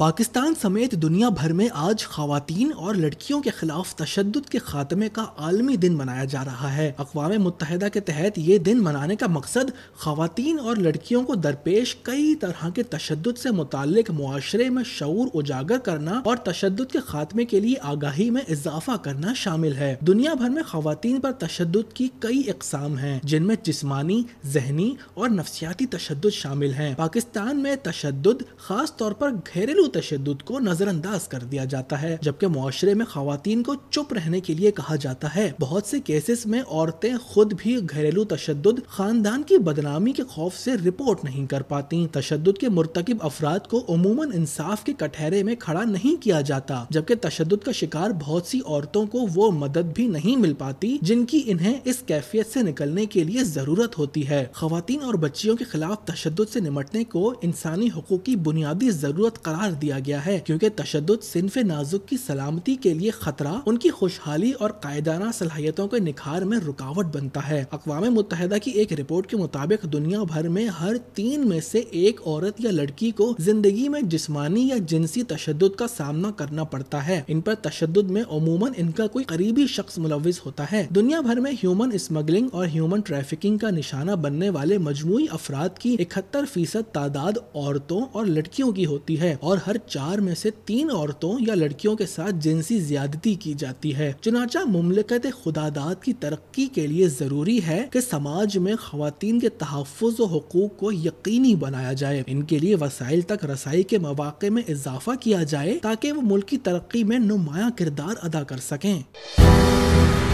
पाकिस्तान समेत दुनिया भर में आज खातन और लड़कियों के खिलाफ तशद के खात्मे का आलमी दिन मनाया जा रहा है अकवा मुतहदा के तहत ये दिन मनाने का मकसद खातन और लड़कियों को दरपेश कई तरह के तशद से मुतल माशरे में शूर उजागर करना और तशद के खात्मे के लिए आगाही में इजाफा करना शामिल है दुनिया भर में खातन पर तशद की कई अकसाम है जिनमें जिसमानी जहनी और नफसियाती तशद शामिल है पाकिस्तान में तशद खास तौर पर घरेलू तशद को नजरअंदाज कर दिया जाता है जबकि माशरे में खातन को चुप रहने के लिए कहा जाता है बहुत से केसेस में औरतें खुद भी घरेलू तशद खानदान की बदनामी के खौफ से रिपोर्ट नहीं कर पाती तशद के मुरतकब अफराद को अमूमन इंसाफ के कटहरे में खड़ा नहीं किया जाता जबकि तशद का शिकार बहुत सी औरतों को वो मदद भी नहीं मिल पाती जिनकी इन्हें इस कैफियत से निकलने के लिए जरूरत होती है खातन और बच्चियों के खिलाफ तशद से निमटने को इंसानी हकूक की बुनियादी जरूरत करार दिया गया है क्योंकि तशद सिंफ नाजुक की सलामती के लिए खतरा उनकी खुशहाली और कायदाना सलाहियतों के निखार में रुकावट बनता है अकवा मुतहदा की एक रिपोर्ट के मुताबिक दुनिया भर में हर तीन में से एक औरत या लड़की को जिंदगी में जिसमानी या जिनसी तशद का सामना करना पड़ता है इन पर तशद में अमूमन इनका कोई करीबी शख्स मुलविस होता है दुनिया भर में ह्यूमन स्मगलिंग और ह्यूमन ट्रैफिकिंग का निशाना बनने वाले मजमू अफराद की इकहत्तर फीसद तादाद औरतों और लड़कियों की होती है और हर चार में से तीन औरतों या लड़कियों के साथ जिनसी ज्यादती की जाती है चुनाचा मुमलकत खुदादात की तरक्की के लिए ज़रूरी है कि समाज में खातन के तहफ़ हकूक़ को यकीनी बनाया जाए इनके लिए वसाइल तक रसाई के मौाक़े में इजाफा किया जाए ताकि वो मुल्क की तरक्की में नुमाया किरदार अदा कर सकें